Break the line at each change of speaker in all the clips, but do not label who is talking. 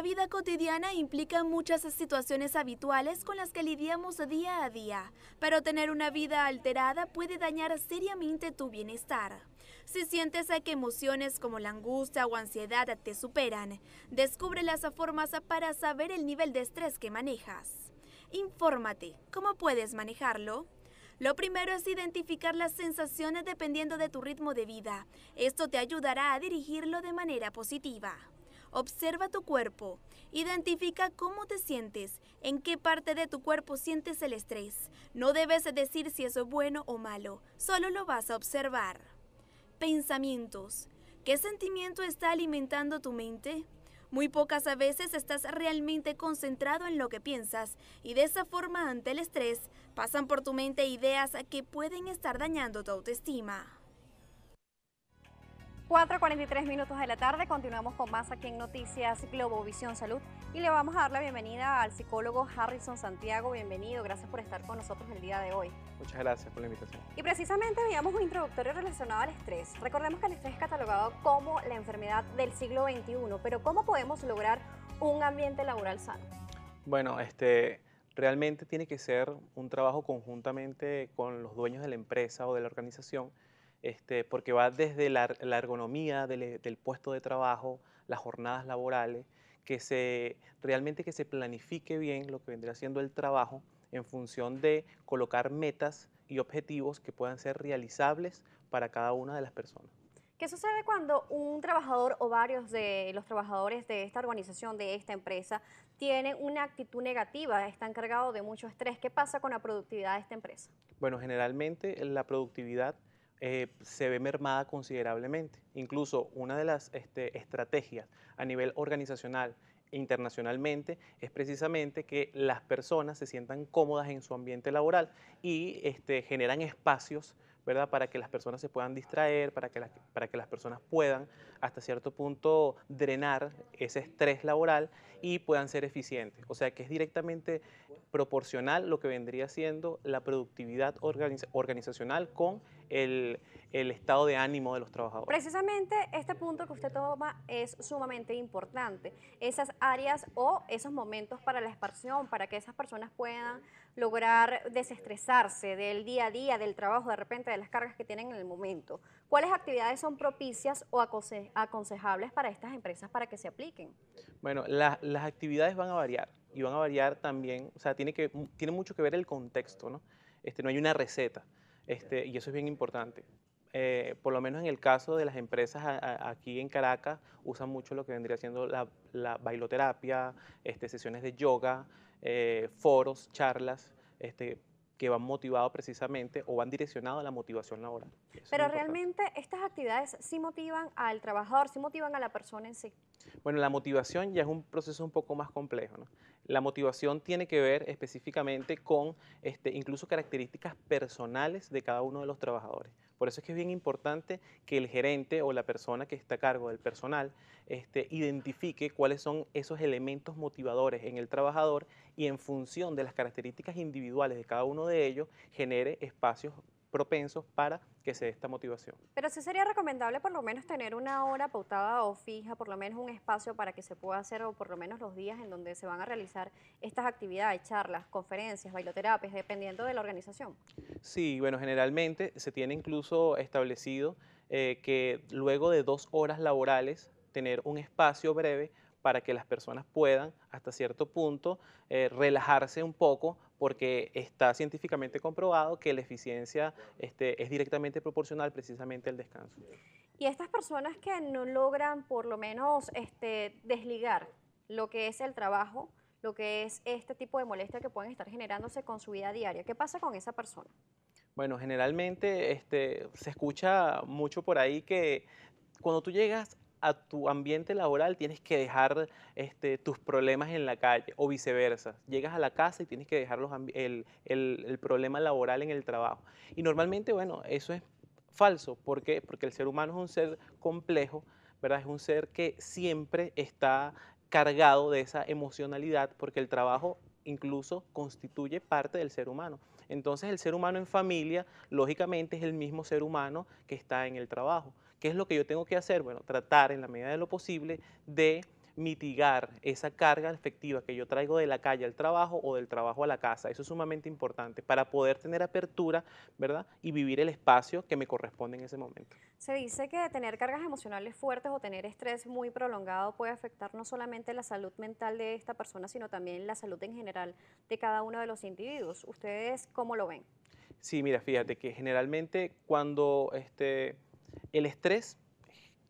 La vida cotidiana implica muchas situaciones habituales con las que lidiamos día a día, pero tener una vida alterada puede dañar seriamente tu bienestar. Si sientes que emociones como la angustia o ansiedad te superan, descubre las formas para saber el nivel de estrés que manejas. Infórmate, ¿cómo puedes manejarlo? Lo primero es identificar las sensaciones dependiendo de tu ritmo de vida. Esto te ayudará a dirigirlo de manera positiva. Observa tu cuerpo. Identifica cómo te sientes, en qué parte de tu cuerpo sientes el estrés. No debes decir si eso es bueno o malo, solo lo vas a observar. Pensamientos. ¿Qué sentimiento está alimentando tu mente? Muy pocas a veces estás realmente concentrado en lo que piensas y de esa forma ante el estrés pasan por tu mente ideas que pueden estar dañando tu autoestima. 4.43 minutos de la tarde, continuamos con
más aquí en Noticias Globovisión Salud y le vamos a dar la bienvenida al psicólogo Harrison Santiago. Bienvenido, gracias por estar con nosotros el día de hoy.
Muchas gracias por la invitación.
Y precisamente veíamos un introductorio relacionado al estrés. Recordemos que el estrés es catalogado como la enfermedad del siglo XXI, pero ¿cómo podemos lograr un ambiente laboral sano?
Bueno, este, realmente tiene que ser un trabajo conjuntamente con los dueños de la empresa o de la organización este, porque va desde la, ergonomía del, eh, del, puesto de trabajo, las jornadas laborales, que se, realmente que se planifique bien lo que vendría siendo el trabajo en función de colocar metas y objetivos que puedan ser realizables para cada una de las personas.
¿Qué sucede cuando un trabajador o varios de los trabajadores de esta organización, de esta empresa, tienen una actitud negativa, están cargados de mucho estrés? ¿Qué pasa con la productividad de esta empresa?
Bueno, generalmente la productividad eh, se ve mermada considerablemente. Incluso una de las este, estrategias a nivel organizacional internacionalmente es precisamente que las personas se sientan cómodas en su ambiente laboral y este, generan espacios ¿verdad? para que las personas se puedan distraer, para que, las, para que las personas puedan hasta cierto punto drenar ese estrés laboral y puedan ser eficientes. O sea que es directamente proporcional lo que vendría siendo la productividad organizacional con el, estado de ánimo de los trabajadores.
Precisamente este punto que usted toma es sumamente importante. Esas áreas o esos momentos para la expansión, para que esas personas puedan lograr desestresarse del día a día, del trabajo, de repente de las cargas que tienen en el momento. ¿Cuáles actividades son propicias o aconsejables para estas empresas para que se apliquen?
Bueno, las actividades van a variar y van a variar también, o sea, tiene, mucho que ver el contexto, ¿no? Este, no hay una receta. Este, y eso es bien importante. Eh, por lo menos en el caso de las empresas aquí en Caracas, usan mucho lo que vendría siendo la, bailoterapia, este, sesiones de yoga, eh, foros, charlas, este, que van motivados precisamente o van direccionados a la motivación laboral. Pero
realmente estas actividades sí motivan al trabajador, sí motivan a la persona en sí.
Bueno, la motivación ya es un proceso un poco más complejo. La motivación tiene que ver específicamente con este, incluso características personales de cada uno de los trabajadores. Por eso es que es bien importante que el gerente o la persona que está a cargo del personal este, identifique cuáles son esos elementos motivadores en el trabajador y en función de las características individuales de cada uno de ellos genere espacios propensos para que se dé esta motivación.
Pero sí sería recomendable por lo menos tener una hora pautada o fija, por lo menos un espacio para que se pueda hacer o por lo menos los días en donde se van a realizar estas actividades, charlas, conferencias, bailoterapias, dependiendo de la organización.
Sí, bueno, generalmente se tiene incluso establecido eh, que luego de dos horas laborales tener un espacio breve para que las personas puedan hasta cierto punto eh, relajarse un poco porque está científicamente comprobado que la eficiencia este, es directamente proporcional precisamente al descanso.
Y estas personas que no logran por lo menos este, desligar lo que es el trabajo, lo que es este tipo de molestia que pueden estar generándose con su vida diaria, ¿qué pasa con esa persona?
Bueno, generalmente este, se escucha mucho por ahí que cuando tú llegas a tu ambiente laboral tienes que dejar este, tus problemas en la calle o viceversa. Llegas a la casa y tienes que dejar el, problema laboral en el trabajo. Y normalmente, bueno, eso es falso. ¿Por qué? Porque el ser humano es un ser complejo, ¿verdad? Es un ser que siempre está cargado de esa emocionalidad porque el trabajo incluso constituye parte del ser humano. Entonces el ser humano en familia, lógicamente, es el mismo ser humano que está en el trabajo. ¿Qué es lo que yo tengo que hacer? Bueno, tratar en la medida de lo posible de mitigar esa carga efectiva que yo traigo de la calle al trabajo o del trabajo a la casa. Eso es sumamente importante para poder tener apertura, ¿verdad? Y vivir el espacio que me corresponde en ese momento.
Se dice que tener cargas emocionales fuertes o tener estrés muy prolongado puede afectar no solamente la salud mental de esta persona, sino también la salud en general de cada uno de los individuos. ¿Ustedes cómo lo ven?
Sí, mira, fíjate que generalmente cuando este el estrés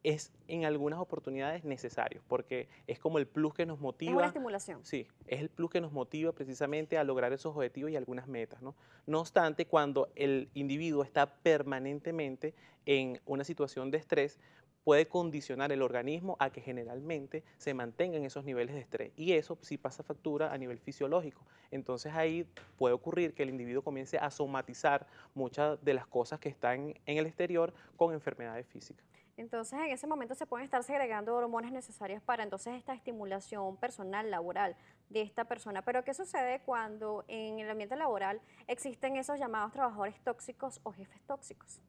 es en algunas oportunidades necesario, porque es como el plus que nos motiva. Es una estimulación. Sí, es el plus que nos motiva precisamente a lograr esos objetivos y algunas metas. no obstante, cuando el individuo está permanentemente en una situación de estrés, puede condicionar el organismo a que generalmente se mantengan esos niveles de estrés. Y eso sí pasa factura a nivel fisiológico. Entonces ahí puede ocurrir que el individuo comience a somatizar muchas de las cosas que están en el exterior con enfermedades físicas.
Entonces en ese momento se pueden estar segregando hormonas necesarias para entonces esta estimulación personal, laboral de esta persona. Pero ¿qué sucede cuando en el ambiente laboral existen esos llamados trabajadores tóxicos o jefes tóxicos?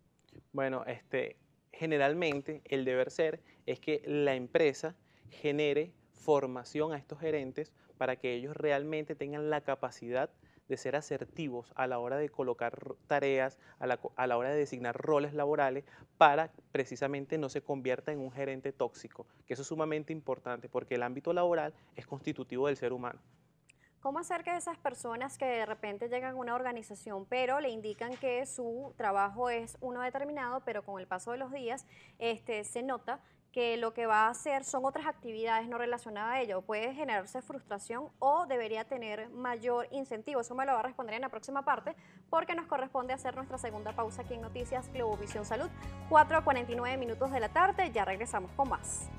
Bueno, este, generalmente el deber ser es que la empresa genere formación a estos gerentes para que ellos realmente tengan la capacidad de ser asertivos a la hora de colocar tareas, a la, hora de designar roles laborales, para precisamente no se convierta en un gerente tóxico, que eso es sumamente importante porque el ámbito laboral es constitutivo del ser humano.
¿Cómo acerca de esas personas que de repente llegan a una organización, pero le indican que su trabajo es uno determinado, pero con el paso de los días este, se nota que lo que va a hacer son otras actividades no relacionadas a ello. Puede generarse frustración o debería tener mayor incentivo. Eso me lo va a responder en la próxima parte porque nos corresponde hacer nuestra segunda pausa aquí en Noticias Globovisión Salud. 4 a 49 minutos de la tarde, ya regresamos con más.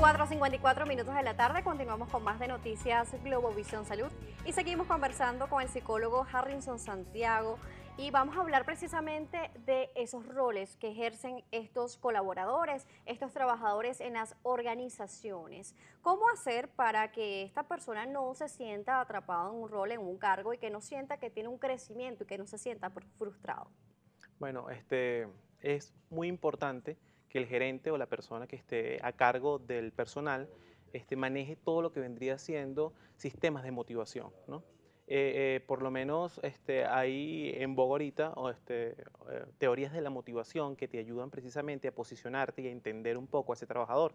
4.54 minutos de la tarde continuamos con más de Noticias Globovisión Salud y seguimos conversando con el psicólogo Harrison Santiago y vamos a hablar precisamente de esos roles que ejercen estos colaboradores, estos trabajadores en las organizaciones. ¿Cómo hacer para que esta persona no se sienta atrapada en un rol, en un cargo y que no sienta que tiene un crecimiento y que no se sienta frustrado?
Bueno, este, es muy importante que el gerente o la persona que esté a cargo del personal este, maneje todo lo que vendría siendo sistemas de motivación. Eh, eh, por lo menos este, hay en Bogorita este, eh, teorías de la motivación que te ayudan precisamente a posicionarte y a entender un poco a ese trabajador.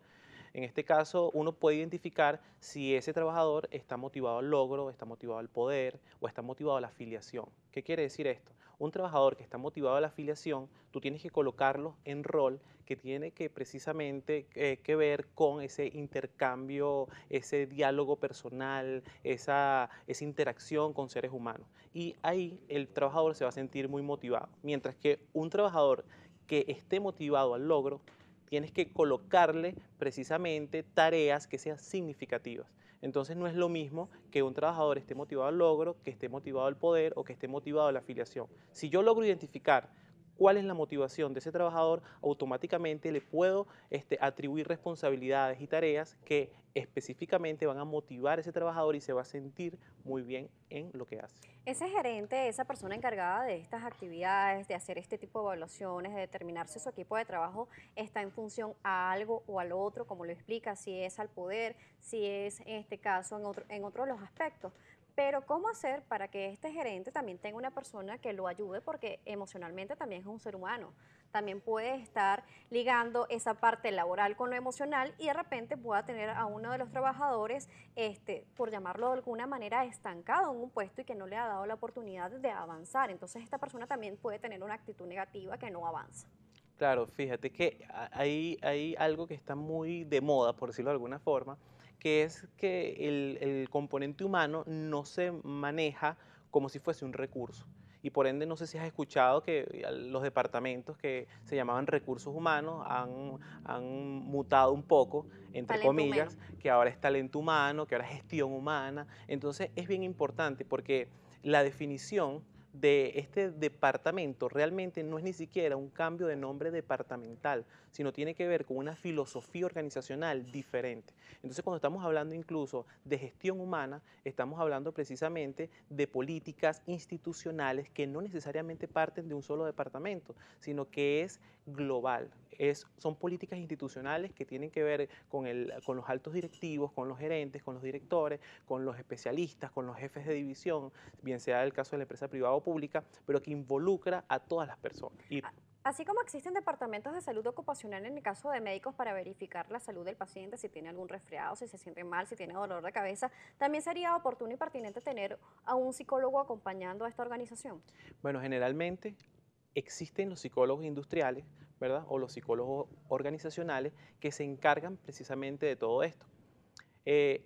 En este caso, uno puede identificar si ese trabajador está motivado al logro, está motivado al poder o está motivado a la afiliación. ¿Qué quiere decir esto? un trabajador que está motivado a la afiliación, tú tienes que colocarlo en rol que tiene que precisamente eh, que ver con ese intercambio, ese diálogo personal, esa, esa interacción con seres humanos. Y ahí el trabajador se va a sentir muy motivado. Mientras que un trabajador que esté motivado al logro, tienes que colocarle precisamente tareas que sean significativas. Entonces no es lo mismo que un trabajador esté motivado al logro, que esté motivado al poder o que esté motivado a la afiliación. Si yo logro identificar cuál es la motivación de ese trabajador, automáticamente le puedo este, atribuir responsabilidades y tareas que específicamente van a motivar a ese trabajador y se va a sentir muy bien en lo que hace.
Ese gerente, esa persona encargada de estas actividades, de hacer este tipo de evaluaciones, de determinar si su equipo de trabajo está en función a algo o al otro, como lo explica, si es al poder, si es en este caso en otros de los aspectos. Pero ¿cómo hacer para que este gerente también tenga una persona que lo ayude? Porque emocionalmente también es un ser humano. También puede estar ligando esa parte laboral con lo emocional y de repente pueda tener a uno de los trabajadores, este, por llamarlo de alguna manera, estancado en un puesto y que no le ha dado la oportunidad de avanzar. Entonces esta persona también puede tener una actitud negativa que no avanza.
Claro, fíjate que hay, hay algo que está muy de moda, por decirlo de alguna forma, que es que el, componente humano no se maneja como si fuese un recurso y por ende no sé si has escuchado que los departamentos que se llamaban recursos humanos han, mutado un poco, entre comillas, que ahora es talento humano, que ahora es gestión humana. Entonces es bien importante porque la definición de este departamento realmente no es ni siquiera un cambio de nombre departamental, sino tiene que ver con una filosofía organizacional diferente. Entonces, cuando estamos hablando incluso de gestión humana, estamos hablando precisamente de políticas institucionales que no necesariamente parten de un solo departamento, sino que es global. Es, son políticas institucionales que tienen que ver con, el, con los altos directivos, con los gerentes, con los directores, con los especialistas, con los jefes de división, bien sea el caso de la empresa privada o pública, pero que involucra a todas las personas.
Así como existen departamentos de salud ocupacional en el caso de médicos para verificar la salud del paciente, si tiene algún resfriado, si se siente mal, si tiene dolor de cabeza, también sería oportuno y pertinente tener a un psicólogo acompañando a esta organización.
Bueno, generalmente existen los psicólogos industriales, ¿verdad? O los psicólogos organizacionales que se encargan precisamente de todo esto. Eh,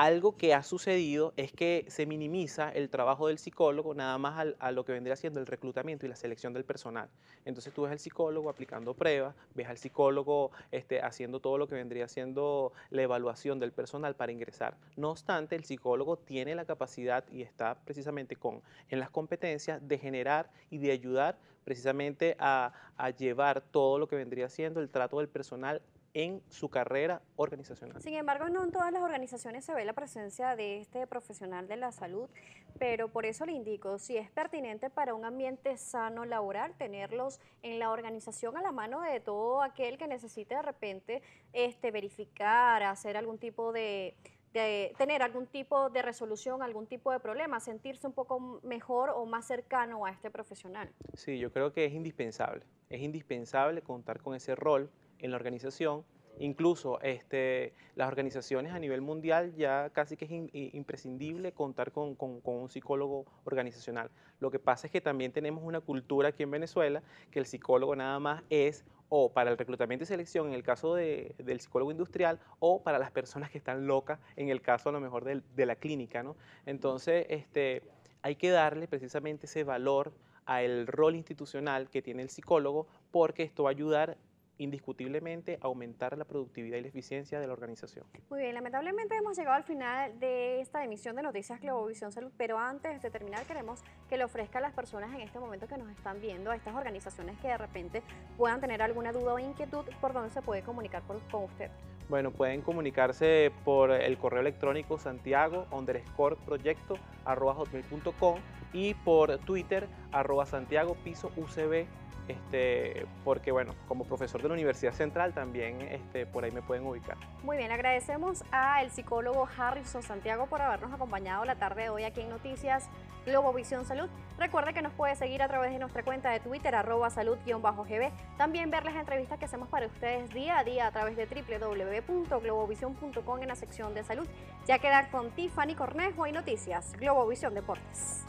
algo que ha sucedido es que se minimiza el trabajo del psicólogo nada más a lo que vendría siendo el reclutamiento y la selección del personal. Entonces tú ves al psicólogo aplicando pruebas, ves al psicólogo este, haciendo todo lo que vendría siendo la evaluación del personal para ingresar. No obstante, el psicólogo tiene la capacidad y está precisamente con, en las competencias de generar y de ayudar precisamente a, a llevar todo lo que vendría siendo el trato del personal en su carrera organizacional. Sin
embargo, no en todas las organizaciones se ve la presencia de este profesional de la salud, pero por eso le indico, si es pertinente para un ambiente sano laboral, tenerlos en la organización a la mano de todo aquel que necesite de repente este, verificar, hacer algún tipo de, de tener algún tipo de resolución, algún tipo de problema, sentirse un poco mejor o más cercano a este profesional.
Sí, yo creo que es indispensable, es indispensable contar con ese rol en la organización. Incluso este, las organizaciones a nivel mundial ya casi que es imprescindible contar con, un psicólogo organizacional. Lo que pasa es que también tenemos una cultura aquí en Venezuela que el psicólogo nada más es o para el reclutamiento y selección en el caso del psicólogo industrial o para las personas que están locas en el caso a lo mejor de, la clínica. ¿no? Entonces este, hay que darle precisamente ese valor al rol institucional que tiene el psicólogo porque esto va a ayudar indiscutiblemente aumentar la productividad y la eficiencia de la organización.
Muy bien, lamentablemente hemos llegado al final de esta emisión de Noticias Globovisión Salud, pero antes de terminar queremos que le ofrezca a las personas en este momento que nos están viendo, a estas organizaciones que de repente puedan tener alguna duda o inquietud, por dónde se puede comunicar por, con usted.
Bueno, pueden comunicarse por el correo electrónico santiago y por Twitter arroba santiago piso ucb este, porque bueno, como profesor de la Universidad Central también este, por ahí me pueden ubicar.
Muy bien, agradecemos al psicólogo Harrison Santiago por habernos acompañado la tarde de hoy aquí en Noticias Globovisión Salud. Recuerde que nos puede seguir a través de nuestra cuenta de Twitter, arroba salud-gb. También ver las entrevistas que hacemos para ustedes día a día a través de www.globovision.com en la sección de salud. Ya queda con Tiffany Cornejo y Noticias Globovisión Deportes.